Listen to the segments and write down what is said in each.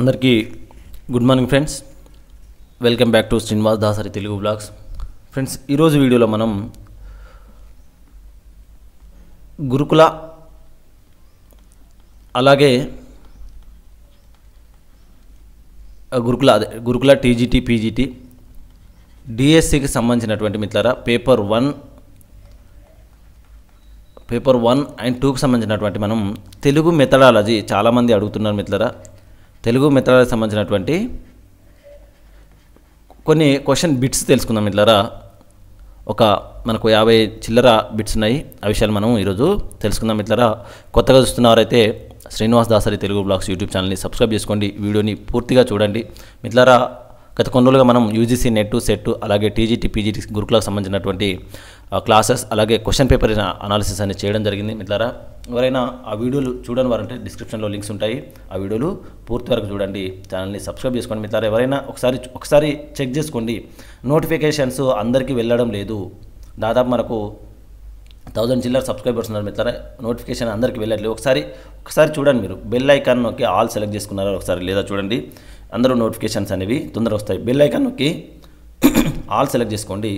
అందరికీ good morning friends welcome back to Srinivas Dasari Telugu blogs friends ఈరోజు వీడియోలో మనం గురుకుల అలాగే గురుకుల అదే గురుకుల టీజీటీ పీజీటీ డిఎస్సికి సంబంధించినటువంటి మిత్రారా paper one paper one and టూకి సంబంధించినటువంటి మనం తెలుగు మెథడాలజీ చాలామంది అడుగుతున్నారు మిత్రారా తెలుగు మిత్రాలకు సంబంధించినటువంటి కొన్ని క్వశ్చన్ బిట్స్ తెలుసుకుందాం మిత్రులరా ఒక మనకు యాభై చిల్లర బిట్స్ ఉన్నాయి ఆ విషయాలు మనం ఈరోజు తెలుసుకుందాం మిత్రులరా కొత్తగా చూస్తున్నవారైతే శ్రీనివాస్ దాసరి తెలుగు బ్లాగ్స్ యూట్యూబ్ ఛానల్ని సబ్స్క్రైబ్ చేసుకోండి వీడియోని పూర్తిగా చూడండి మిత్రులరా గత కొన్ని రోజులుగా మనం యూజీసీ నెట్ సెట్ అలాగే టీజీటీ పీజీటీ గురుకులకు సంబంధించినటువంటి క్లాసెస్ అలాగే క్వశ్చన్ పేపర్ అనాలిసిస్ అనేది చేయడం జరిగింది మిత్రులారా ఎవరైనా ఆ వీడియోలు చూడని వారంటే డిస్క్రిప్షన్లో లింక్స్ ఉంటాయి ఆ వీడియోలు పూర్తి వరకు చూడండి ఛానల్ని సబ్స్క్రైబ్ చేసుకోండి మిత్రులారా ఎవరైనా ఒకసారి ఒకసారి చెక్ చేసుకోండి నోటిఫికేషన్స్ అందరికీ వెళ్ళడం లేదు దాదాపు మనకు థౌజండ్ చిల్లర సబ్స్క్రైబర్స్ ఉన్నారు మిత్రులారా నోటిఫికేషన్ అందరికీ వెళ్ళట్లేదు ఒకసారి ఒకసారి చూడండి మీరు బెల్ ఐకాన్ నొక్కి ఆల్ సెలెక్ట్ చేసుకున్నారా ఒకసారి లేదా చూడండి అందరూ నోటిఫికేషన్స్ అనేవి తొందరగా వస్తాయి బెల్ ఐకాన్ నొక్కి ఆల్ సెలెక్ట్ చేసుకోండి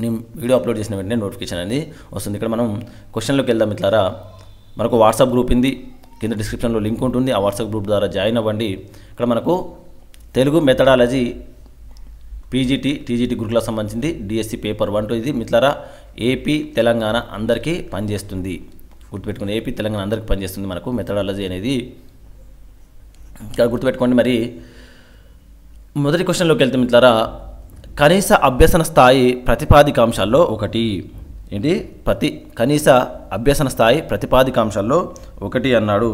నేను వీడియో అప్లోడ్ చేసిన వెంటనే నోటిఫికేషన్ అనేది వస్తుంది ఇక్కడ మనం క్వశ్చన్లోకి వెళ్దాం మిత్రులారా మనకు వాట్సాప్ గ్రూప్ ఉంది కింద డిస్క్రిప్షన్లో లింక్ ఉంటుంది ఆ వాట్సాప్ గ్రూప్ ద్వారా జాయిన్ అవ్వండి ఇక్కడ మనకు తెలుగు మెథడాలజీ పీజీటీ టీజీటీ గురుకులకు సంబంధించింది డిఎస్సి పేపర్ వన్ టూ ఇది మిత్రులారా ఏపీ తెలంగాణ అందరికీ పనిచేస్తుంది గుర్తుపెట్టుకుని ఏపీ తెలంగాణ అందరికీ పనిచేస్తుంది మనకు మెథడాలజీ అనేది ఇక్కడ గుర్తుపెట్టుకోండి మరి మొదటి క్వశ్చన్లోకి వెళ్తే మిత్రులారా కనీస అభ్యసన స్థాయి ప్రతిపాదికాంశాల్లో ఒకటి ఏంటి ప్రతి కనీస అభ్యసన స్థాయి ప్రతిపాదికాంశాల్లో ఒకటి అన్నాడు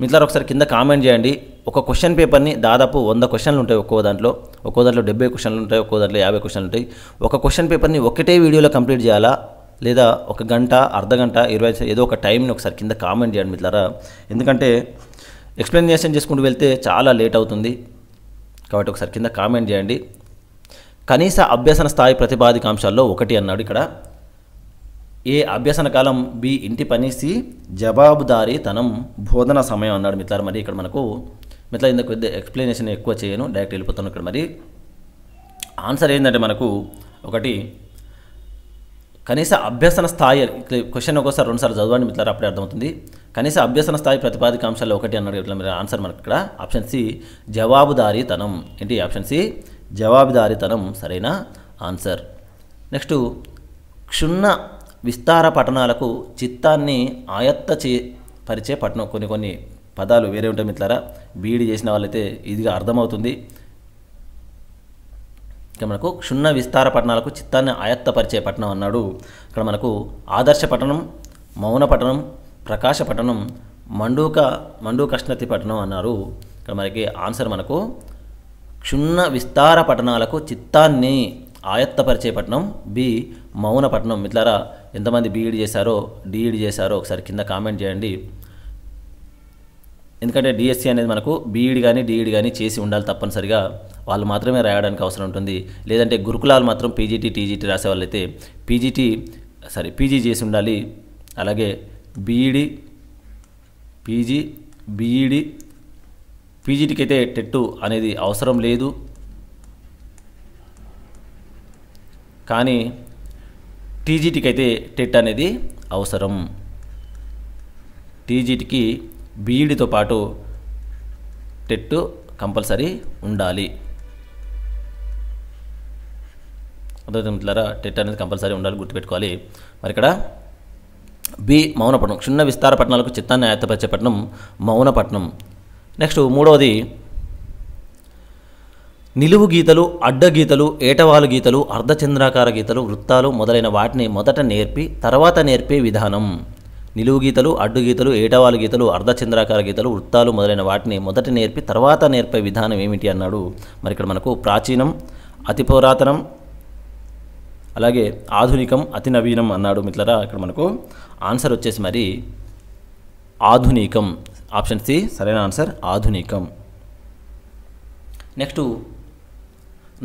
మిత్రులారు ఒకసారి కింద కామెంట్ చేయండి ఒక క్వశ్చన్ పేపర్ని దాదాపు వంద క్వశ్చన్లు ఉంటాయి ఒక్కో దాంట్లో ఒక్కో దాంట్లో డెబ్బై క్వశ్చన్లు ఉంటాయి ఒక్కో దాంట్లో యాభై క్వశ్చన్లు ఉంటాయి ఒక క్వశ్చన్ పేపర్ని ఒకటే వీడియోలో కంప్లీట్ చేయాలా లేదా ఒక గంట అర్ధ గంట ఇరవై ఏదో ఒక టైంని ఒకసారి కింద కామెంట్ చేయండి మిత్రులారా ఎందుకంటే ఎక్స్ప్లెనేషన్ చేసుకుంటూ వెళ్తే చాలా లేట్ అవుతుంది కాబట్టి ఒకసారి కింద కామెంట్ చేయండి కనీస అభ్యసన స్థాయి ప్రతిపాదిక అంశాల్లో ఒకటి అన్నాడు ఇక్కడ ఏ అభ్యసన కాలం బి ఇంటి పని సి తనం బోధన సమయం అన్నాడు మిత్రులు మరి ఇక్కడ మనకు మిత్రులు ఇంత కొద్ది ఎక్స్ప్లెనేషన్ ఎక్కువ చేయను డైరెక్ట్ వెళ్ళిపోతాను ఇక్కడ మరి ఆన్సర్ ఏంటంటే మనకు ఒకటి కనీస అభ్యసన స్థాయి క్వశ్చన్ ఒకసారి రెండుసార్లు చదవండి మిత్రులు అప్పుడే అర్థమవుతుంది కనీస అభ్యసన స్థాయి ప్రతిపాదిక అంశాల్లో ఒకటి అన్నాడు ఇట్లా మీరు ఆన్సర్ మనకు ఇక్కడ ఆప్షన్ సి జవాబుదారీతనం ఏంటి ఆప్షన్ సి జవాబుదారితనం సరైన ఆన్సర్ నెక్స్ట్ క్షుణ్ణ విస్తార పఠనాలకు చిత్తాన్ని ఆయత్త చే పరిచే పట్టణం కొన్ని కొన్ని పదాలు వేరే ఉంటాయి మిత్రులారా బీఈడి చేసిన వాళ్ళైతే ఇదిగా అర్థమవుతుంది ఇక్కడ మనకు క్షుణ్ణ విస్తార పట్టణాలకు చిత్తాన్ని ఆయత్తపరిచే పట్టణం అన్నాడు ఇక్కడ మనకు ఆదర్శ పట్టణం మౌన పట్టణం ప్రకాశ పట్టణం మండూక మండూకష్ణతి పట్టణం అన్నారు ఇక్కడ మనకి ఆన్సర్ మనకు క్షుణ్ణ విస్తార పఠనాలకు చిత్తాన్ని ఆయత్తపరిచే పట్టణం బి మౌన పట్టణం మిట్లారా ఎంతమంది బీఈడి చేశారో డిఈడి చేశారో ఒకసారి కింద కామెంట్ చేయండి ఎందుకంటే డిఎస్సి అనేది మనకు బీఈడి కానీ డిఈడి కానీ చేసి ఉండాలి తప్పనిసరిగా వాళ్ళు మాత్రమే రాయడానికి అవసరం ఉంటుంది లేదంటే గురుకులాలు మాత్రం పీజీటీ టీజీటీ రాసే వాళ్ళైతే పీజీటీ సారీ పీజీ చేసి ఉండాలి అలాగే బీఈడి పీజీ బీఈడి పీజీటీకి అయితే టెట్టు అనేది అవసరం లేదు కానీ టీజీటీకి అయితే టెట్ అనేది అవసరం టీజీటీకి బీఈడితో పాటు టెట్టు కంపల్సరీ ఉండాలి అర్థమవుతుంటారా టెట్ అనేది కంపల్సరీ ఉండాలి గుర్తుపెట్టుకోవాలి మరి ఇక్కడ బి మౌనపట్నం చిన్న విస్తారపట్నాలకు చిత్తాన్ని ఆయత్తపరిచే పట్నం మౌనపట్నం నెక్స్ట్ మూడవది నిలువు గీతలు అడ్డగీతలు ఏటవాలు గీతలు అర్ధచంద్రాకార గీతలు వృత్తాలు మొదలైన వాటిని మొదట నేర్పి తర్వాత నేర్పే విధానం నిలువు గీతలు అడ్డుగీతలు ఏటవాలు గీతలు అర్ధచంద్రాకార గీతలు వృత్తాలు మొదలైన వాటిని మొదట నేర్పి తర్వాత నేర్పే విధానం ఏమిటి అన్నాడు మరి ఇక్కడ మనకు ప్రాచీనం అతి పురాతనం అలాగే ఆధునికం అతి నవీనం అన్నాడు మిత్రరా ఇక్కడ మనకు ఆన్సర్ వచ్చేసి మరి ఆధునికం ఆప్షన్ సి సరైన ఆన్సర్ ఆధునికం నెక్స్ట్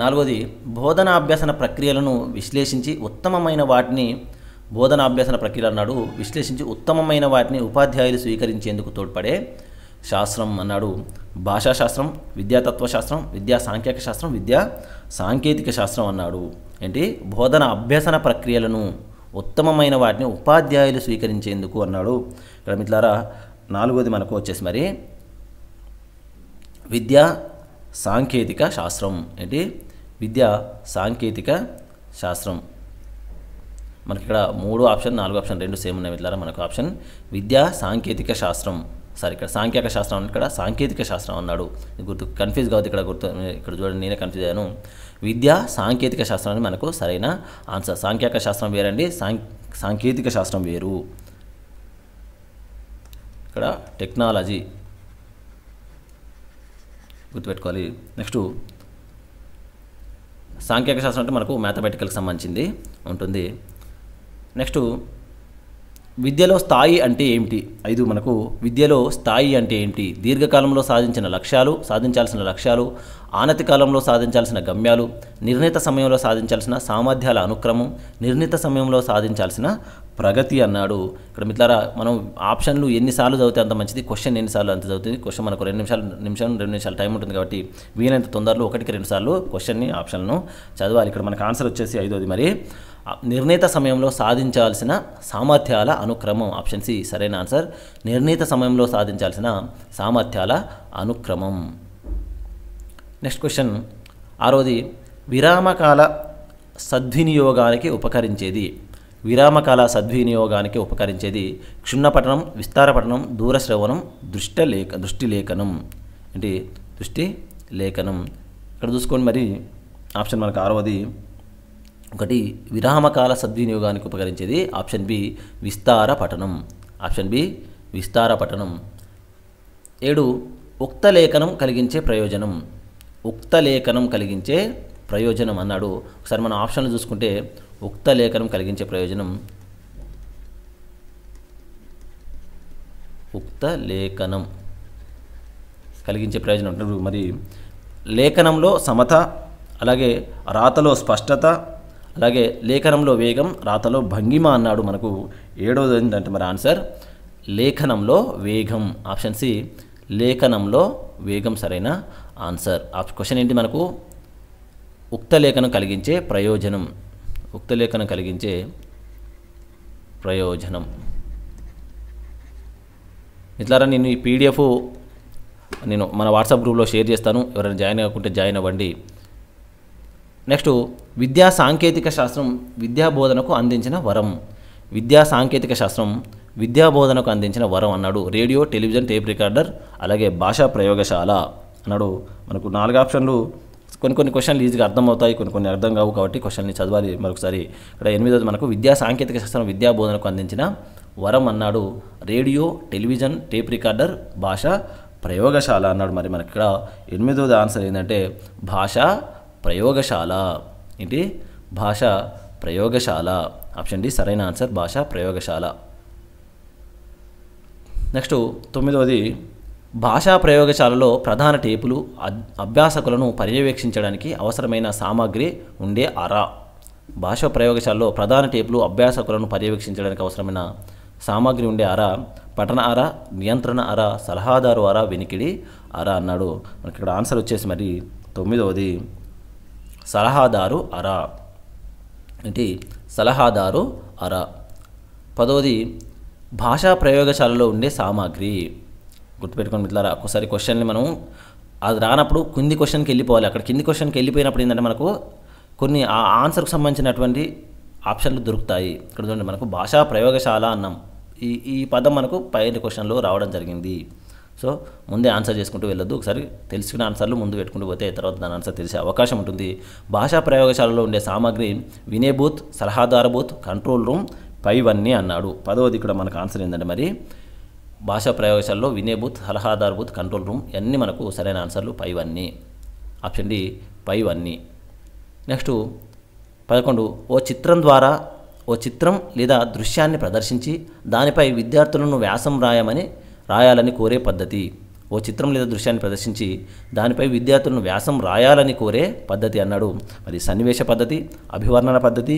నాలుగోది బోధనాభ్యసన ప్రక్రియలను విశ్లేషించి ఉత్తమమైన వాటిని బోధనాభ్యసన ప్రక్రియలు అన్నాడు విశ్లేషించి ఉత్తమమైన వాటిని ఉపాధ్యాయులు స్వీకరించేందుకు తోడ్పడే శాస్త్రం అన్నాడు భాషాశాస్త్రం విద్యాతత్వ శాస్త్రం విద్యా సాంఖ్యక శాస్త్రం విద్యా సాంకేతిక శాస్త్రం అన్నాడు ఏంటి బోధన అభ్యసన ప్రక్రియలను ఉత్తమమైన వాటిని ఉపాధ్యాయులు స్వీకరించేందుకు అన్నాడు ఇక్కడ మిట్లారా నాలుగోది మనకు వచ్చేసి మరి విద్య సాంకేతిక శాస్త్రం ఏంటి విద్య సాంకేతిక శాస్త్రం మనకి ఇక్కడ మూడు ఆప్షన్ నాలుగు ఆప్షన్ రెండు సేమ్ ఉన్నాయి ఇట్లా మనకు ఆప్షన్ విద్య సాంకేతిక శాస్త్రం సారీ ఇక్కడ సాంఖ్యక శాస్త్రం ఇక్కడ సాంకేతిక శాస్త్రం అన్నాడు గుర్తు కన్ఫ్యూజ్ కావద్దు ఇక్కడ గుర్తు ఇక్కడ చూడండి నేనే కన్ఫ్యూజ్ అయ్యాను విద్య సాంకేతిక శాస్త్రం అని మనకు సరైన ఆన్సర్ సాంఖ్యక శాస్త్రం వేరండి సాంకేతిక శాస్త్రం వేరు ఇక్కడ టెక్నాలజీ గుర్తుపెట్టుకోవాలి నెక్స్ట్ సాంఖ్యక శాస్త్రం అంటే మనకు మ్యాథమెటికల్కి సంబంధించింది ఉంటుంది నెక్స్ట్ విద్యలో స్థాయి అంటే ఏమిటి ఐదు మనకు విద్యలో స్థాయి అంటే ఏమిటి దీర్ఘకాలంలో సాధించిన లక్ష్యాలు సాధించాల్సిన లక్ష్యాలు ఆనతి కాలంలో సాధించాల్సిన గమ్యాలు నిర్ణీత సమయంలో సాధించాల్సిన సామర్థ్యాల అనుక్రమం నిర్ణీత సమయంలో సాధించాల్సిన ప్రగతి అన్నాడు ఇక్కడ మిట్లారా మనం ఆప్షన్లు ఎన్నిసార్లు చదివితే అంత మంచిది క్వశ్చన్ ఎన్నిసార్లు అంత చదువుతుంది క్వశ్చన్ మనకు రెండు నిమిషాలు నిమిషం రెండు నిమిషాలు టైం ఉంటుంది కాబట్టి వీలైనంత తొందరలో ఒకటికి రెండు సార్లు క్వశ్చన్ని ఆప్షన్ను చదవాలి ఇక్కడ మనకు ఆన్సర్ వచ్చేసి ఐదోది మరి నిర్ణీత సమయంలో సాధించాల్సిన సామర్థ్యాల అనుక్రమం ఆప్షన్ సి సరైన ఆన్సర్ నిర్ణీత సమయంలో సాధించాల్సిన సామర్థ్యాల అనుక్రమం నెక్స్ట్ క్వశ్చన్ ఆరోది విరామకాల సద్వినియోగానికి ఉపకరించేది విరామకాల సద్వినియోగానికి ఉపకరించేది క్షుణ్ణపఠనం విస్తారపఠనం దూరశ్రవణం దృష్టలేఖ దృష్టి లేఖనం అంటే దృష్టి లేఖనం ఇక్కడ చూసుకోండి మరి ఆప్షన్ మనకు ఆరవది ఒకటి విరామకాల సద్వినియోగానికి ఉపకరించేది ఆప్షన్ బి విస్తార పఠనం ఆప్షన్ బి విస్తార పఠనం ఏడు ఉక్త లేఖనం కలిగించే ప్రయోజనం ఉక్త లేఖనం కలిగించే ప్రయోజనం అన్నాడు ఒకసారి మనం ఆప్షన్లు చూసుకుంటే ఉక్త లేఖనం కలిగించే ప్రయోజనం ఉక్త లేఖనం కలిగించే ప్రయోజనం అంటారు మరి లేఖనంలో సమత అలాగే రాతలో స్పష్టత అలాగే లేఖనంలో వేగం రాతలో భంగిమ అన్నాడు మనకు ఏడవది ఏంటంటే మరి ఆన్సర్ లేఖనంలో వేగం ఆప్షన్ సి లేఖనంలో వేగం సరైన ఆన్సర్ క్వశ్చన్ ఏంటి మనకు ఉక్త లేఖనం కలిగించే ప్రయోజనం ఉక్తలేఖన కలిగించే ప్రయోజనం ఇట్లా నేను ఈ పీడిఎఫ్ నేను మన వాట్సాప్ గ్రూప్లో షేర్ చేస్తాను ఎవరైనా జాయిన్ అవ్వకుంటే జాయిన్ అవ్వండి నెక్స్ట్ విద్యా సాంకేతిక శాస్త్రం విద్యా బోధనకు అందించిన వరం విద్యా సాంకేతిక శాస్త్రం విద్యా బోధనకు అందించిన వరం అన్నాడు రేడియో టెలివిజన్ టేప్ రికార్డర్ అలాగే భాషా ప్రయోగశాల అన్నాడు మనకు నాలుగు ఆప్షన్లు కొన్ని కొన్ని క్వశ్చన్లు ఈజీగా అర్థమవుతాయి కొన్ని కొన్ని అర్థం కావు కాబట్టి క్వశ్చన్ని చదవాలి మరొకసారి ఇక్కడ ఎనిమిదోది మనకు విద్యా సాంకేతిక శాస్త్రం విద్యా బోధనకు అందించిన వరం అన్నాడు రేడియో టెలివిజన్ టేప్ రికార్డర్ భాష ప్రయోగశాల అన్నాడు మరి మనకి ఇక్కడ ఎనిమిదోది ఆన్సర్ ఏంటంటే భాష ప్రయోగశాల ఏంటి భాష ప్రయోగశాల ఆప్షన్ డి సరైన ఆన్సర్ భాష ప్రయోగశాల నెక్స్ట్ తొమ్మిదవది భాషా ప్రయోగశాలలో ప్రధాన టేపులు అభ్యాసకులను పర్యవేక్షించడానికి అవసరమైన సామాగ్రి ఉండే అరా భాషా ప్రయోగశాలలో ప్రధాన టేపులు అభ్యాసకులను పర్యవేక్షించడానికి అవసరమైన సామాగ్రి ఉండే అర పఠన అర నియంత్రణ అర సలహాదారు అర వెనికిడి అర అన్నాడు మనకి ఇక్కడ ఆన్సర్ వచ్చేసి మరి తొమ్మిదవది సలహాదారు అర ఏంటి సలహాదారు అర పదవది భాషా ప్రయోగశాలలో ఉండే సామాగ్రి గుర్తుపెట్టుకోండి మిత్రులారా ఒకసారి క్వశ్చన్ని మనం అది రానప్పుడు కింది క్వశ్చన్కి వెళ్ళిపోవాలి అక్కడ కింది క్వశ్చన్కి వెళ్ళిపోయినప్పుడు ఏంటంటే మనకు కొన్ని ఆ ఆన్సర్కు సంబంధించినటువంటి ఆప్షన్లు దొరుకుతాయి ఇక్కడ చూడండి మనకు భాషా ప్రయోగశాల అన్నాం ఈ ఈ పదం మనకు పైన క్వశ్చన్లో రావడం జరిగింది సో ముందే ఆన్సర్ చేసుకుంటూ వెళ్ళొద్దు ఒకసారి తెలుసుకున్న ఆన్సర్లు ముందు పెట్టుకుంటూ పోతే తర్వాత దాని ఆన్సర్ తెలిసే అవకాశం ఉంటుంది భాషా ప్రయోగశాలలో ఉండే సామాగ్రి వినే బూత్ సలహాదార బూత్ కంట్రోల్ రూమ్ పైవన్నీ అన్నాడు పదవది ఇక్కడ మనకు ఆన్సర్ ఏంటంటే మరి భాషా ప్రయోగశాలలో వినే బూత్ సలహాదారు బూత్ కంట్రోల్ రూమ్ ఇవన్నీ మనకు సరైన ఆన్సర్లు పైవన్నీ ఆప్షన్ డి పైవన్నీ నెక్స్ట్ పదకొండు ఓ చిత్రం ద్వారా ఓ చిత్రం లేదా దృశ్యాన్ని ప్రదర్శించి దానిపై విద్యార్థులను వ్యాసం రాయమని రాయాలని కోరే పద్ధతి ఓ చిత్రం లేదా దృశ్యాన్ని ప్రదర్శించి దానిపై విద్యార్థులను వ్యాసం రాయాలని కోరే పద్ధతి అన్నాడు మరి సన్నివేశ పద్ధతి అభివర్ణన పద్ధతి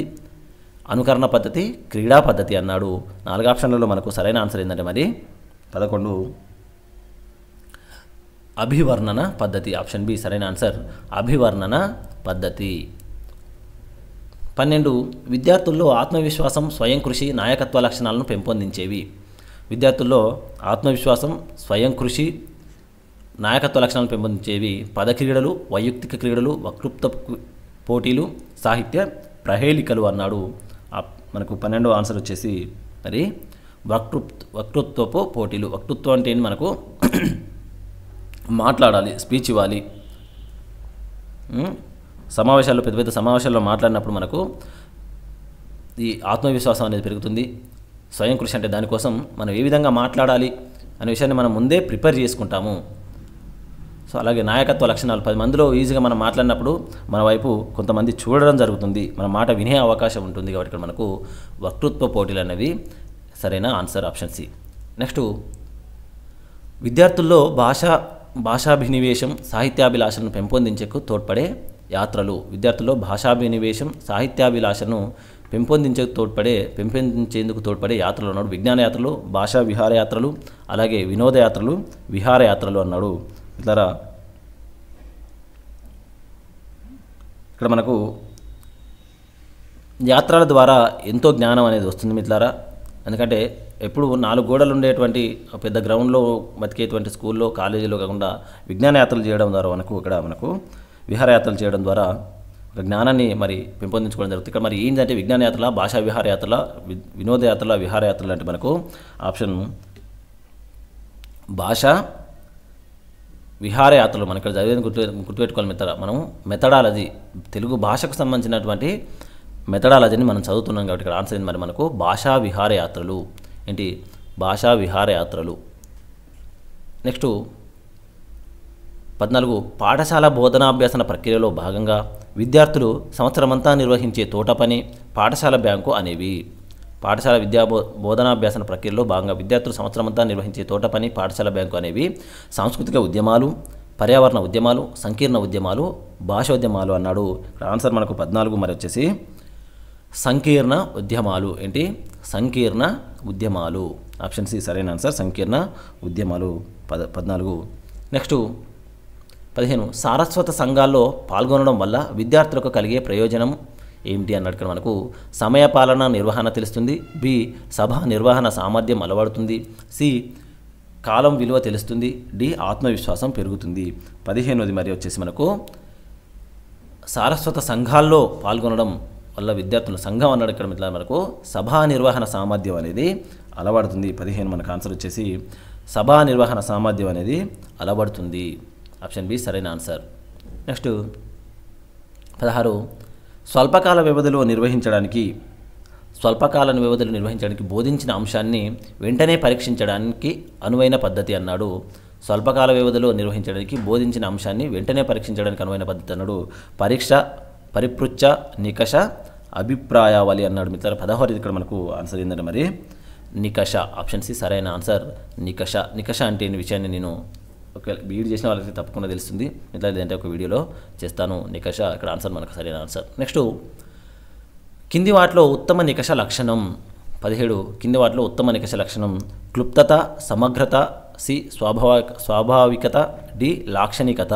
అనుకరణ పద్ధతి క్రీడా పద్ధతి అన్నాడు నాలుగు ఆప్షన్లలో మనకు సరైన ఆన్సర్ ఏంటంటే మరి పదకొండు అభివర్ణన పద్ధతి ఆప్షన్ బి సరైన ఆన్సర్ అభివర్ణన పద్ధతి పన్నెండు విద్యార్థుల్లో ఆత్మవిశ్వాసం స్వయం కృషి నాయకత్వ లక్షణాలను పెంపొందించేవి విద్యార్థుల్లో ఆత్మవిశ్వాసం స్వయం కృషి నాయకత్వ లక్షణాలను పెంపొందించేవి పద క్రీడలు వైయక్తిక క్రీడలు వక్తృత్వ పోటీలు సాహిత్య ప్రహేళికలు అన్నాడు మనకు పన్నెండో ఆన్సర్ వచ్చేసి మరి వక్తృత్వ వక్తృత్వపు పోటీలు వక్తృత్వం అంటే ఏంటి మనకు మాట్లాడాలి స్పీచ్ ఇవ్వాలి సమావేశాల్లో పెద్ద పెద్ద సమావేశాల్లో మాట్లాడినప్పుడు మనకు ఈ ఆత్మవిశ్వాసం అనేది పెరుగుతుంది స్వయం కృషి అంటే దానికోసం మనం ఏ విధంగా మాట్లాడాలి అనే విషయాన్ని మనం ముందే ప్రిపేర్ చేసుకుంటాము సో అలాగే నాయకత్వ లక్షణాలు పది మందిలో ఈజీగా మనం మాట్లాడినప్పుడు మన వైపు కొంతమంది చూడడం జరుగుతుంది మన మాట వినే అవకాశం ఉంటుంది కాబట్టి ఇక్కడ మనకు వక్తృత్వ పోటీలు అనేవి సరైన ఆన్సర్ ఆప్షన్ సి నెక్స్ట్ విద్యార్థుల్లో భాషా భాషాభినివేశం సాహిత్యాభిలాషను పెంపొందించేకు తోడ్పడే యాత్రలు విద్యార్థుల్లో భాషాభినివేశం సాహిత్యాభిలాషను పెంపొందించేకు తోడ్పడే పెంపొందించేందుకు తోడ్పడే యాత్రలు అన్నాడు విజ్ఞాన యాత్రలు భాషా విహారయాత్రలు అలాగే వినోదయాత్రలు విహారయాత్రలు అన్నాడు ఇట్లా ఇక్కడ మనకు యాత్రల ద్వారా ఎంతో జ్ఞానం అనేది వస్తుంది మిత్రులారా ఎందుకంటే ఎప్పుడు నాలుగు గోడలు ఉండేటువంటి పెద్ద గ్రౌండ్లో బతికేటువంటి స్కూల్లో కాలేజీలో కాకుండా విజ్ఞానయాత్రలు చేయడం ద్వారా మనకు ఇక్కడ మనకు విహారయాత్రలు చేయడం ద్వారా జ్ఞానాన్ని మరి పెంపొందించుకోవడం జరుగుతుంది ఇక్కడ మరి ఏంటంటే విజ్ఞానయాత్రల భాషా విహారయాత్రల వినోదయాత్రల విహారయాత్రలు అంటే మనకు ఆప్షన్ భాష విహారయాత్రలు మనం ఇక్కడ చదివేది గుర్తు గుర్తుపెట్టుకోవాలి మెథడ మనం మెథడాలజీ తెలుగు భాషకు సంబంధించినటువంటి మెథడాలజీని మనం చదువుతున్నాం కాబట్టి ఇక్కడ ఆన్సర్ ఏంది మరి మనకు భాషా విహారయాత్రలు ఏంటి భాషా విహారయాత్రలు నెక్స్ట్ పద్నాలుగు పాఠశాల బోధనాభ్యాసన ప్రక్రియలో భాగంగా విద్యార్థులు సంవత్సరమంతా నిర్వహించే తోట పని పాఠశాల బ్యాంకు అనేవి పాఠశాల విద్యా బో బోధనాభ్యాసన ప్రక్రియలో భాగంగా విద్యార్థులు సంవత్సరమంతా నిర్వహించే తోట పని పాఠశాల బ్యాంకు అనేవి సాంస్కృతిక ఉద్యమాలు పర్యావరణ ఉద్యమాలు సంకీర్ణ ఉద్యమాలు భాషోద్యమాలు అన్నాడు ఆన్సర్ మనకు పద్నాలుగు మరి వచ్చేసి సంకీర్ణ ఉద్యమాలు ఏంటి సంకీర్ణ ఉద్యమాలు ఆప్షన్ సి సరైన ఆన్సర్ సంకీర్ణ ఉద్యమాలు పద పద్నాలుగు నెక్స్ట్ పదిహేను సారస్వత సంఘాల్లో పాల్గొనడం వల్ల విద్యార్థులకు కలిగే ప్రయోజనం ఏమిటి అన్నట్టు ఇక్కడ మనకు సమయపాలన నిర్వహణ తెలుస్తుంది బి సభ నిర్వహణ సామర్థ్యం అలవడుతుంది సి కాలం విలువ తెలుస్తుంది డి ఆత్మవిశ్వాసం పెరుగుతుంది పదిహేనుది మరి వచ్చేసి మనకు సారస్వత సంఘాల్లో పాల్గొనడం వల్ల విద్యార్థుల సంఘం అన్నాడు ఇక్కడ మిట్లా మనకు సభా నిర్వహణ సామర్థ్యం అనేది అలవడుతుంది పదిహేను మనకు ఆన్సర్ వచ్చేసి సభా నిర్వహణ సామర్థ్యం అనేది అలవడుతుంది ఆప్షన్ బి సరైన ఆన్సర్ నెక్స్ట్ పదహారు స్వల్పకాల వ్యవధిలో నిర్వహించడానికి స్వల్పకాల వ్యవధిలో నిర్వహించడానికి బోధించిన అంశాన్ని వెంటనే పరీక్షించడానికి అనువైన పద్ధతి అన్నాడు స్వల్పకాల వ్యవధిలో నిర్వహించడానికి బోధించిన అంశాన్ని వెంటనే పరీక్షించడానికి అనువైన పద్ధతి అన్నాడు పరీక్ష పరిపృచ్ఛ నికష అభిప్రాయావళి అన్నాడు మిత్ర పదహారు ఇక్కడ మనకు ఆన్సర్ ఏంటంటే మరి నికష ఆప్షన్ సి సరైన ఆన్సర్ నికష నికష అంటే విషయాన్ని నేను ఒక వీడియో చేసిన వాళ్ళకి తప్పకుండా తెలుస్తుంది మిత్ర ఏంటంటే ఒక వీడియోలో చేస్తాను నికష ఇక్కడ ఆన్సర్ మనకు సరైన ఆన్సర్ నెక్స్ట్ కింది వాటిలో ఉత్తమ నికష లక్షణం పదిహేడు కింది వాటిలో ఉత్తమ నికష లక్షణం క్లుప్తత సమగ్రత సి స్వాభావిక స్వాభావికత డి లాక్షణికత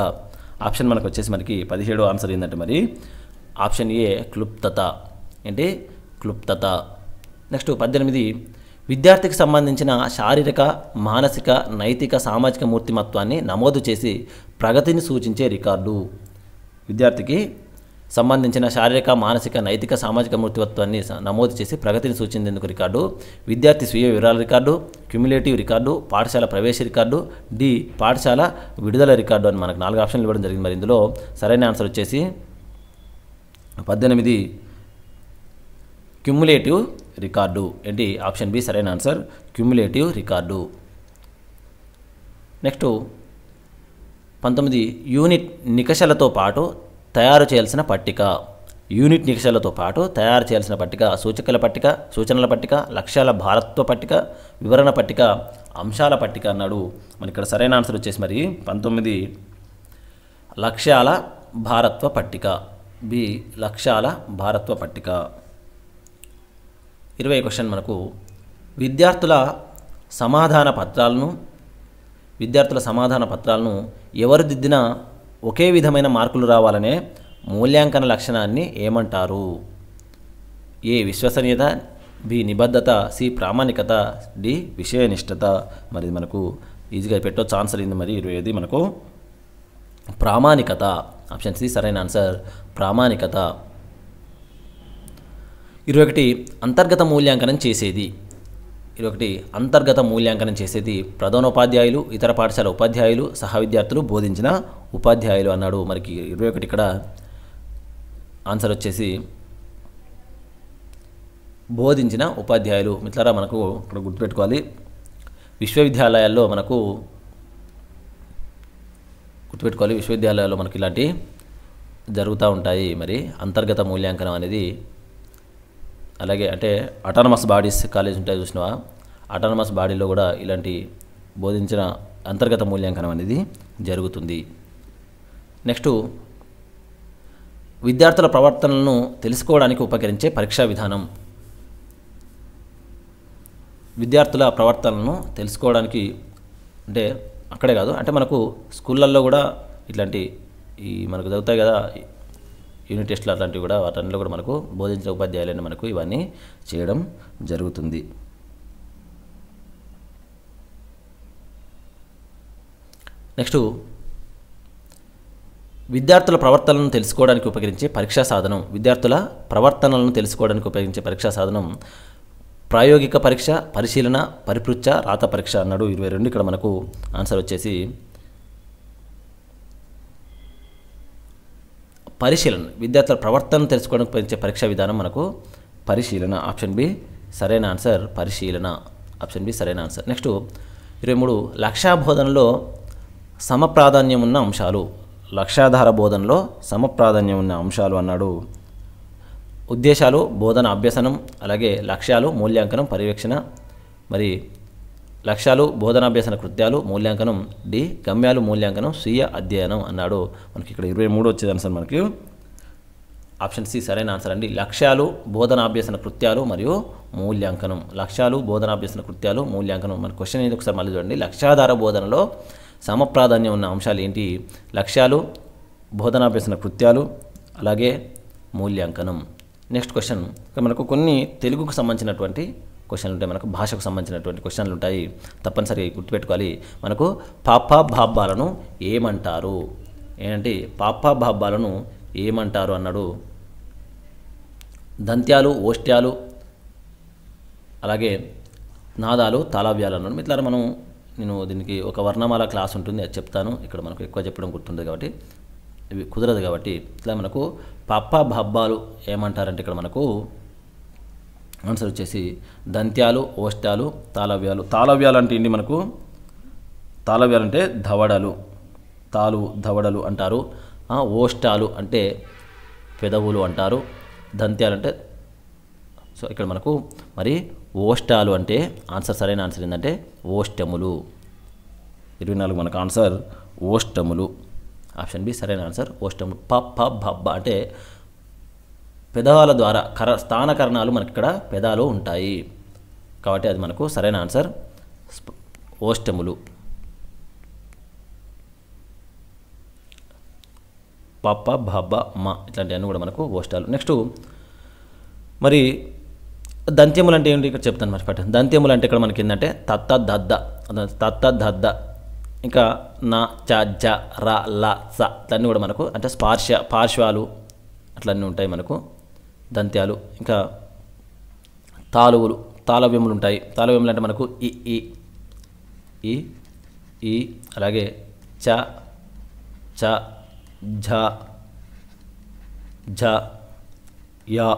ఆప్షన్ మనకు వచ్చేసి మనకి పదిహేడు ఆన్సర్ ఏంటంటే మరి ఆప్షన్ ఏ క్లుప్తత ఏంటి క్లుప్తత నెక్స్ట్ పద్దెనిమిది విద్యార్థికి సంబంధించిన శారీరక మానసిక నైతిక సామాజిక మూర్తిమత్వాన్ని నమోదు చేసి ప్రగతిని సూచించే రికార్డు విద్యార్థికి సంబంధించిన శారీరక మానసిక నైతిక సామాజిక మూర్తివత్వాన్ని నమోదు చేసి ప్రగతిని సూచించేందుకు రికార్డు విద్యార్థి స్వీయ వివరాల రికార్డు క్యుములేటివ్ రికార్డు పాఠశాల ప్రవేశ రికార్డు డి పాఠశాల విడుదల రికార్డు అని మనకు నాలుగు ఆప్షన్లు ఇవ్వడం జరిగింది మరి ఇందులో సరైన ఆన్సర్ వచ్చేసి పద్దెనిమిది క్యుములేటివ్ రికార్డు ఏంటి ఆప్షన్ బి సరైన ఆన్సర్ క్యుములేటివ్ రికార్డు నెక్స్ట్ పంతొమ్మిది యూనిట్ నికషలతో పాటు తయారు చేయాల్సిన పట్టిక యూనిట్ నికషలతో పాటు తయారు చేయాల్సిన పట్టిక సూచకల పట్టిక సూచనల పట్టిక లక్ష్యాల భారత్వ పట్టిక వివరణ పట్టిక అంశాల పట్టిక అన్నాడు మరి ఇక్కడ సరైన ఆన్సర్ వచ్చేసి మరి పంతొమ్మిది లక్ష్యాల భారత్వ పట్టిక బి లక్ష్యాల భారత్వ పట్టిక ఇరవై క్వశ్చన్ మనకు విద్యార్థుల సమాధాన పత్రాలను విద్యార్థుల సమాధాన పత్రాలను ఎవరు దిద్దినా ఒకే విధమైన మార్కులు రావాలనే మూల్యాంకన లక్షణాన్ని ఏమంటారు ఏ విశ్వసనీయత బి నిబద్ధత సి ప్రామాణికత డి విషయనిష్టత మరి మనకు ఈజీగా పెట్టో ఛాన్స్ అయింది మరి ఇరవై మనకు ప్రామాణికత ఆప్షన్ సి సరైన ఆన్సర్ ప్రామాణికత ఇరవై ఒకటి అంతర్గత మూల్యాంకనం చేసేది ఇరవై ఒకటి అంతర్గత మూల్యాంకనం చేసేది ప్రధానోపాధ్యాయులు ఇతర పాఠశాల ఉపాధ్యాయులు సహా విద్యార్థులు బోధించిన ఉపాధ్యాయులు అన్నాడు మనకి ఇరవై ఒకటి ఇక్కడ ఆన్సర్ వచ్చేసి బోధించిన ఉపాధ్యాయులు మిత్రులారా మనకు ఇక్కడ గుర్తుపెట్టుకోవాలి విశ్వవిద్యాలయాల్లో మనకు గుర్తుపెట్టుకోవాలి విశ్వవిద్యాలయాల్లో మనకి ఇలాంటి జరుగుతూ ఉంటాయి మరి అంతర్గత మూల్యాంకనం అనేది అలాగే అంటే అటానమస్ బాడీస్ కాలేజ్ ఉంటాయి చూసినవా అటానమస్ బాడీలో కూడా ఇలాంటి బోధించిన అంతర్గత మూల్యాంకనం అనేది జరుగుతుంది నెక్స్ట్ విద్యార్థుల ప్రవర్తనలను తెలుసుకోవడానికి ఉపకరించే పరీక్షా విధానం విద్యార్థుల ప్రవర్తనలను తెలుసుకోవడానికి అంటే అక్కడే కాదు అంటే మనకు స్కూళ్ళల్లో కూడా ఇట్లాంటి ఈ మనకు చదువుతాయి కదా యూనిట్ టెస్ట్లు అట్లాంటివి కూడా వాటన్నిలో కూడా మనకు బోధించిన ఉపాధ్యాయులని మనకు ఇవన్నీ చేయడం జరుగుతుంది నెక్స్ట్ విద్యార్థుల ప్రవర్తనను తెలుసుకోవడానికి ఉపయోగించే పరీక్షా సాధనం విద్యార్థుల ప్రవర్తనలను తెలుసుకోవడానికి ఉపయోగించే పరీక్షా సాధనం ప్రాయోగిక పరీక్ష పరిశీలన పరిపృచ్చ రాత పరీక్ష అన్నాడు ఇరవై రెండు ఇక్కడ మనకు ఆన్సర్ వచ్చేసి పరిశీలన విద్యార్థుల ప్రవర్తన తెలుసుకోవడానికి పెంచే పరీక్షా విధానం మనకు పరిశీలన ఆప్షన్ బి సరైన ఆన్సర్ పరిశీలన ఆప్షన్ బి సరైన ఆన్సర్ నెక్స్ట్ ఇరవై మూడు లక్ష్యాబోధనలో సమప్రాధాన్యం ఉన్న అంశాలు లక్ష్యాధార బోధనలో సమప్రాధాన్యం ఉన్న అంశాలు అన్నాడు ఉద్దేశాలు బోధన అభ్యసనం అలాగే లక్ష్యాలు మూల్యాంకనం పర్యవేక్షణ మరి లక్ష్యాలు బోధనాభ్యసన కృత్యాలు మూల్యాంకనం డి గమ్యాలు మూల్యాంకనం స్వీయ అధ్యయనం అన్నాడు మనకి ఇక్కడ ఇరవై మూడు వచ్చేది ఆన్సర్ మనకి ఆప్షన్ సి సరైన ఆన్సర్ అండి లక్ష్యాలు బోధనాభ్యసన కృత్యాలు మరియు మూల్యాంకనం లక్ష్యాలు బోధనాభ్యసన కృత్యాలు మూల్యాంకనం మన క్వశ్చన్ ఏది ఒకసారి మళ్ళీ చూడండి లక్ష్యాధార బోధనలో సమప్రాధాన్యం ఉన్న అంశాలు ఏంటి లక్ష్యాలు బోధనాభ్యసన కృత్యాలు అలాగే మూల్యాంకనం నెక్స్ట్ క్వశ్చన్ మనకు కొన్ని తెలుగుకు సంబంధించినటువంటి క్వశ్చన్లు ఉంటాయి మనకు భాషకు సంబంధించినటువంటి క్వశ్చన్లు ఉంటాయి తప్పనిసరి గుర్తుపెట్టుకోవాలి మనకు పాప భాబ్బాలను ఏమంటారు ఏంటంటే పాప భాబ్బాలను ఏమంటారు అన్నాడు దంత్యాలు ఓష్ట్యాలు అలాగే నాదాలు తాళవ్యాలు అన్నాడు ఇట్లా మనం నేను దీనికి ఒక వర్ణమాల క్లాస్ ఉంటుంది అది చెప్తాను ఇక్కడ మనకు ఎక్కువ చెప్పడం గుర్తుంది కాబట్టి ఇవి కుదరదు కాబట్టి ఇట్లా మనకు పప్ప భబ్బాలు ఏమంటారంటే ఇక్కడ మనకు ఆన్సర్ వచ్చేసి దంత్యాలు ఓష్టాలు తాళవ్యాలు తాళవ్యాలు అంటే ఏంటి మనకు తాళవ్యాలు అంటే ధవడలు తాలు ధవడలు అంటారు ఓష్టాలు అంటే పెదవులు అంటారు దంత్యాలు అంటే సో ఇక్కడ మనకు మరి ఓష్టాలు అంటే ఆన్సర్ సరైన ఆన్సర్ ఏంటంటే ఓష్టములు ఇరవై నాలుగు మనకు ఆన్సర్ ఓష్టములు ఆప్షన్ బి సరైన ఆన్సర్ ఓష్టము ప ప అంటే పెదాల ద్వారా కర స్థానకరణాలు మనకి ఇక్కడ పెదాలు ఉంటాయి కాబట్టి అది మనకు సరైన ఆన్సర్ ఓష్టములు పప్ప భబ్బ మ ఇట్లాంటివన్నీ కూడా మనకు ఓష్టాలు నెక్స్ట్ మరి దంత్యములు అంటే ఏంటి ఇక్కడ చెప్తాను మర్చిపెట్టాను దంత్యములు అంటే ఇక్కడ మనకి ఏంటంటే తత్త దద్ద తత్త దద్ద ఇంకా నా చ జ ర ల స ఇట్లన్నీ కూడా మనకు అంటే స్పార్శ పార్శ్వాలు అట్లన్నీ ఉంటాయి మనకు దంత్యాలు ఇంకా తాలువులు తాళవ్యములు ఉంటాయి తాళవ్యములు అంటే మనకు ఇ ఈ ఈ ఈ అలాగే చ చ ఝ ఝ యా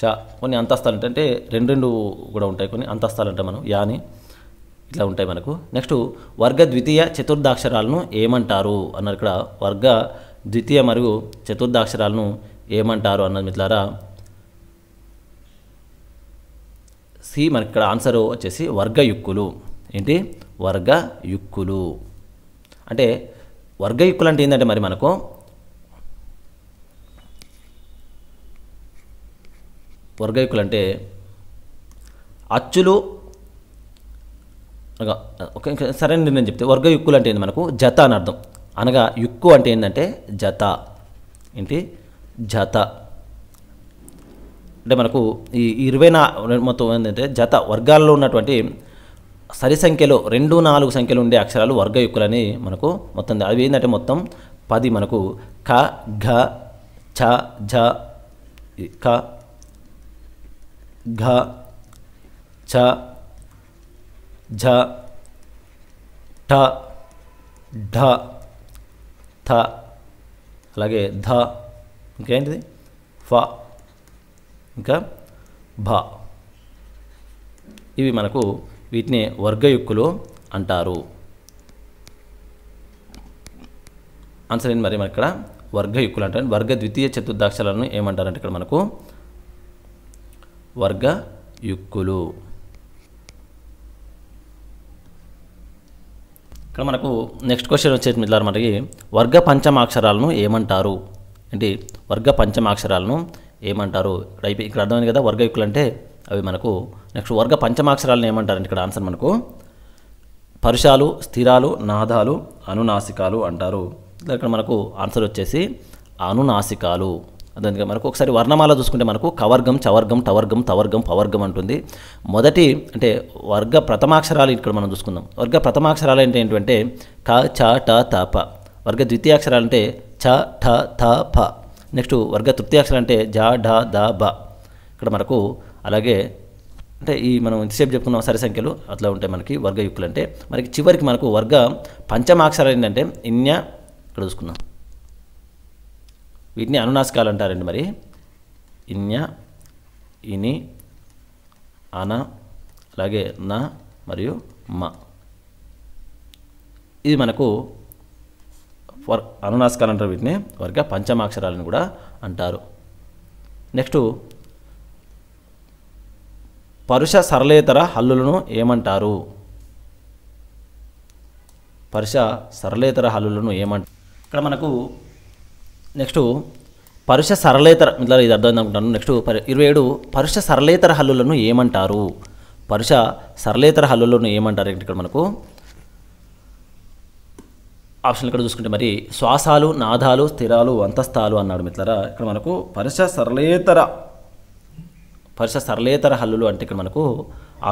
ష కొన్ని అంతస్తాలు అంటే రెండు రెండు కూడా ఉంటాయి కొన్ని అంతస్తాలు అంటే మనం యాని ఇట్లా ఉంటాయి మనకు నెక్స్ట్ వర్గ ద్వితీయ చతుర్థాక్షరాలను ఏమంటారు అన్నారు ఇక్కడ వర్గ ద్వితీయ మరియు చతుర్థాక్షరాలను ఏమంటారు అన్నది మిత్రులారా సి మనకి ఇక్కడ ఆన్సర్ వచ్చేసి వర్గయుక్కులు ఏంటి వర్గయుక్కులు అంటే వర్గయుక్కులు అంటే ఏంటంటే మరి మనకు వర్గయుక్కులు అంటే అచ్చులు ఓకే సరే నేను చెప్తే వర్గ యుక్కులు అంటే ఏంటి మనకు జత అని అర్థం అనగా యుక్కు అంటే ఏంటంటే జత ఏంటి జత అంటే మనకు ఈ ఇరవై నా మొత్తం ఏంటంటే జత వర్గాల్లో ఉన్నటువంటి సరి సంఖ్యలో రెండు నాలుగు సంఖ్యలు ఉండే అక్షరాలు వర్గయుక్కులని మనకు మొత్తం అవి ఏంటంటే మొత్తం పది మనకు క ఘ చ ఝ క ఘ చ ఝ ఠ ఢ థ అలాగే ధ ఇంకేంటిది ఫ ఇంకా భ ఇవి మనకు వీటిని వర్గయుక్కులు అంటారు ఆన్సర్ ఏంటి మరి ఇక్కడ వర్గయుక్కులు అంటారు వర్గ ద్వితీయ చతుర్దాక్షరాలను ఏమంటారంటే ఇక్కడ మనకు వర్గ యుక్కులు ఇక్కడ మనకు నెక్స్ట్ క్వశ్చన్ వచ్చేసి మిత్రులారు మనకి వర్గ పంచమాక్షరాలను ఏమంటారు ఏంటి వర్గ పంచమాక్షరాలను ఏమంటారు ఇక్కడ ఇక్కడ అర్థమైంది కదా వర్గయుక్తులు అంటే అవి మనకు నెక్స్ట్ వర్గ పంచమాక్షరాలను ఏమంటారంటే ఇక్కడ ఆన్సర్ మనకు పరుషాలు స్థిరాలు నాదాలు అనునాసికాలు అంటారు ఇక్కడ మనకు ఆన్సర్ వచ్చేసి అనునాసికాలు దానిగా మనకు ఒకసారి వర్ణమాల చూసుకుంటే మనకు కవర్గం చవర్గం టవర్గం తవర్గం పవర్గం అంటుంది మొదటి అంటే వర్గ ప్రథమాక్షరాలు ఇక్కడ మనం చూసుకుందాం వర్గ ప్రథమాక్షరాలు అంటే ఏంటంటే క చ ట త ప వర్గ ద్వితీయాక్షరాలు అంటే చ ఠ థ ప నెక్స్ట్ వర్గ తృతీయాక్షరాలు అంటే జ ఢ ద బ ఇక్కడ మనకు అలాగే అంటే ఈ మనం ఇంతసేపు చెప్పుకున్నాం సరి సంఖ్యలు అట్లా ఉంటాయి మనకి వర్గ అంటే మనకి చివరికి మనకు వర్గ పంచమాక్షరాలు ఏంటంటే ఇన్య ఇక్కడ చూసుకుందాం వీటిని అనునాసికాలు అంటారండి మరి ఇన్య ఇని అన అలాగే నా మరియు మ ఇది మనకు వర్ అనునాసికాలు అంటారు వీటిని వారిగా పంచమాక్షరాలను కూడా అంటారు నెక్స్ట్ పరుష సరళేతర హల్లులను ఏమంటారు పరుష సరళేతర హల్లులను ఏమంటారు ఇక్కడ మనకు నెక్స్ట్ పరుష సరళేతర ఇది అర్థమైంది అనుకుంటాను నెక్స్ట్ ఇరవై ఏడు పరుష సరళేతర హల్లులను ఏమంటారు పరుష సరళేతర హల్లులను ఏమంటారు ఇక్కడ మనకు ఆప్షన్ ఇక్కడ చూసుకుంటే మరి శ్వాసాలు నాదాలు స్థిరాలు అంతస్తాలు అన్నాడు మిత్రరా ఇక్కడ మనకు పరుష సరళేతర పరుష సరళేతర హల్లులు అంటే ఇక్కడ మనకు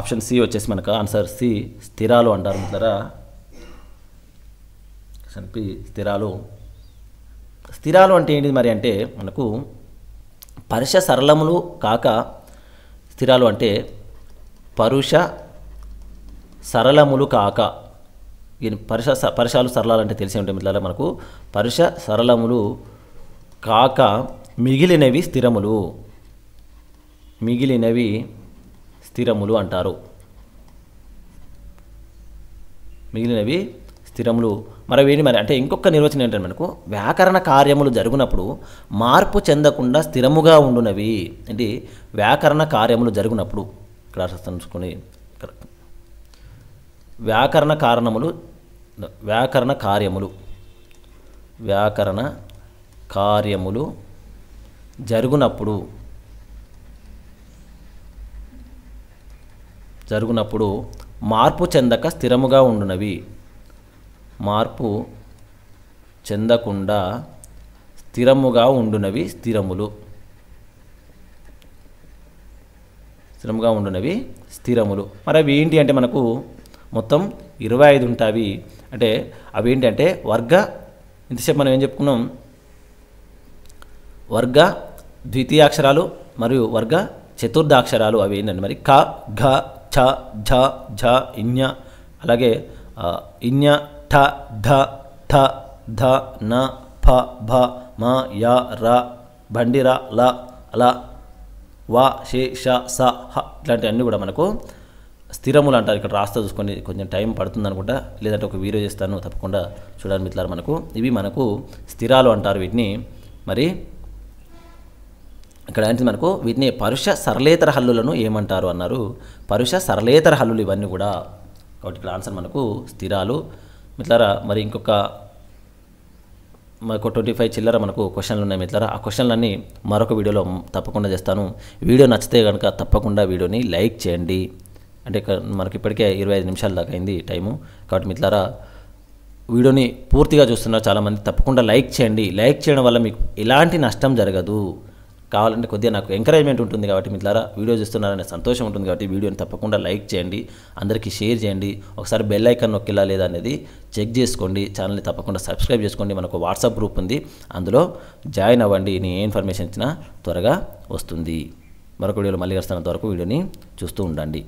ఆప్షన్ సి వచ్చేసి మనకు ఆన్సర్ సి స్థిరాలు అంటారు మిత్రరా స్థిరాలు స్థిరాలు అంటే ఏంటిది మరి అంటే మనకు పరుష సరళములు కాక స్థిరాలు అంటే పరుష సరళములు కాక ఈయన పరుష పరుషాలు సరళాలు అంటే తెలిసే ఉంటాయి మిత్రాల మనకు పరుష సరళములు కాక మిగిలినవి స్థిరములు మిగిలినవి స్థిరములు అంటారు మిగిలినవి స్థిరములు మరవేని మరి అంటే ఇంకొక నిర్వచనం ఏంటంటే మనకు వ్యాకరణ కార్యములు జరిగినప్పుడు మార్పు చెందకుండా స్థిరముగా ఉండునవి అంటే వ్యాకరణ కార్యములు జరిగినప్పుడు ఇక్కడ తెలుసుకొని వ్యాకరణ కారణములు వ్యాకరణ కార్యములు వ్యాకరణ కార్యములు జరుగునప్పుడు జరుగునప్పుడు మార్పు చెందక స్థిరముగా ఉండునవి మార్పు చెందకుండా స్థిరముగా ఉండునవి స్థిరములు స్థిరముగా ఉండునవి స్థిరములు మరి అవి ఏంటి అంటే మనకు మొత్తం ఇరవై ఐదు ఉంటాయి అంటే అవి ఏంటంటే వర్గ ఇంతసేపు మనం ఏం చెప్పుకున్నాం వర్గ ద్వితీయ అక్షరాలు మరియు వర్గ చతుర్థ అక్షరాలు అవి ఏంటంటే మరి క ఘ ఛ ఝ ఝ ఇన్య అలాగే ఇన్య ఠ ఢ థ ధ న ఫ భ మ య ర బండిర ల ల వ షే ష స హ ఇట్లాంటివన్నీ కూడా మనకు స్థిరములు అంటారు ఇక్కడ రాస్తా చూసుకొని కొంచెం టైం పడుతుంది అనుకుంటా లేదంటే ఒక వీడియో చేస్తాను తప్పకుండా చూడాలని మిత్రులారు మనకు ఇవి మనకు స్థిరాలు అంటారు వీటిని మరి ఇక్కడ ఏంటి మనకు వీటిని పరుష సరళేతర హల్లులను ఏమంటారు అన్నారు పరుష సరళేతర హల్లులు ఇవన్నీ కూడా కాబట్టి ఇక్కడ ఆన్సర్ మనకు స్థిరాలు మిట్లారా మరి ఇంకొక మనకు ట్వంటీ ఫైవ్ చిల్లర మనకు క్వశ్చన్లు ఉన్నాయి మిత్ర ఆ క్వశ్చన్లన్నీ మరొక వీడియోలో తప్పకుండా చేస్తాను వీడియో నచ్చితే కనుక తప్పకుండా వీడియోని లైక్ చేయండి అంటే మనకి ఇప్పటికే ఇరవై ఐదు నిమిషాల దాకా అయింది టైము కాబట్టి మిత్రులారా వీడియోని పూర్తిగా చూస్తున్నారు చాలామంది తప్పకుండా లైక్ చేయండి లైక్ చేయడం వల్ల మీకు ఎలాంటి నష్టం జరగదు కావాలంటే కొద్దిగా నాకు ఎంకరేజ్మెంట్ ఉంటుంది కాబట్టి మిట్లారా వీడియో చూస్తున్నారనే సంతోషం ఉంటుంది కాబట్టి వీడియోని తప్పకుండా లైక్ చేయండి అందరికీ షేర్ చేయండి ఒకసారి బెల్ ఐకన్ నొక్కిలా లేదా అనేది చెక్ చేసుకోండి ఛానల్ని తప్పకుండా సబ్స్క్రైబ్ చేసుకోండి మనకు వాట్సాప్ గ్రూప్ ఉంది అందులో జాయిన్ అవ్వండి నేను ఏ ఇన్ఫర్మేషన్ ఇచ్చినా త్వరగా వస్తుంది మరొక వీడియోలో మళ్ళీ వస్తున్నంత వరకు వీడియోని చూస్తూ ఉండండి